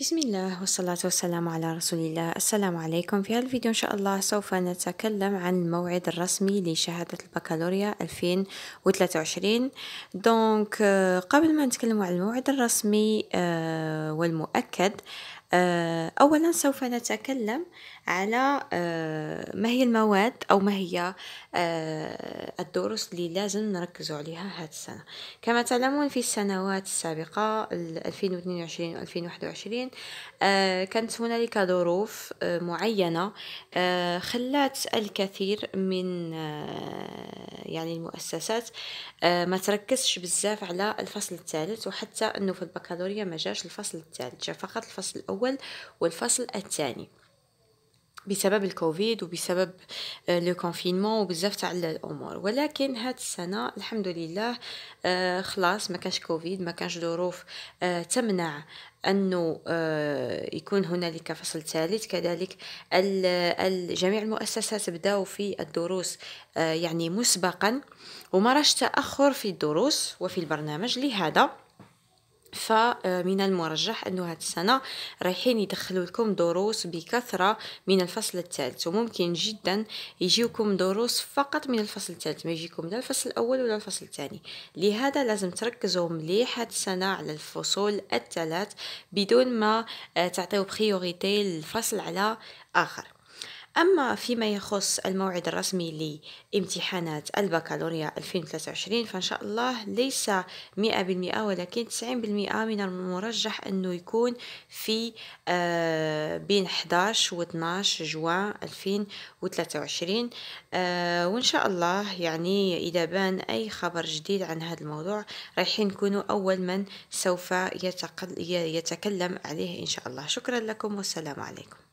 بسم الله والصلاة والسلام على رسول الله السلام عليكم في هذا الفيديو إن شاء الله سوف نتكلم عن الموعد الرسمي لشهادة البكالوريا 2023 دونك euh, قبل ما نتكلم عن الموعد الرسمي euh, والمؤكد آه، أولا سوف نتكلم على آه، ما هي المواد أو ما هي آه، الدروس اللي لازم نركز عليها هذه السنة كما تعلمون في السنوات السابقة 2022 و 2021 كانت هنالك ظروف معينة خلات الكثير من يعني المؤسسات آه، ما تركزش بزاف على الفصل الثالث وحتى انه في البكالوريا ما جاش الفصل الثالث جا فقط الفصل الاول والفصل الثاني بسبب الكوفيد وبسبب آه، لو كونفينمون وبزاف تاع الامور ولكن هاد السنه الحمد لله آه، خلاص ما كانش كوفيد ما كانش ظروف آه، تمنع انه يكون هنالك فصل ثالث كذلك جميع المؤسسات بداوا في الدروس يعني مسبقا وما راش تاخر في الدروس وفي البرنامج لهذا فمن المرجح انه هاد السنه رايحين يدخلوا لكم دروس بكثره من الفصل الثالث وممكن جدا يجيوكم دروس فقط من الفصل الثالث ما يجيكم لا الفصل الاول ولا الفصل الثاني لهذا لازم تركزوا مليح هاد السنه على الفصول الثلاث بدون ما آه، تعطيو بريوريتي الفصل على اخر أما فيما يخص الموعد الرسمي لامتحانات البكالوريا 2023 فإن شاء الله ليس 100% ولكن 90% من المرجح أنه يكون في آه، بين 11 و 12 جوان 2023 آه، وإن شاء الله يعني إذا بان أي خبر جديد عن هذا الموضوع رايحين نكونوا أول من سوف يتكلم عليه إن شاء الله شكرا لكم والسلام عليكم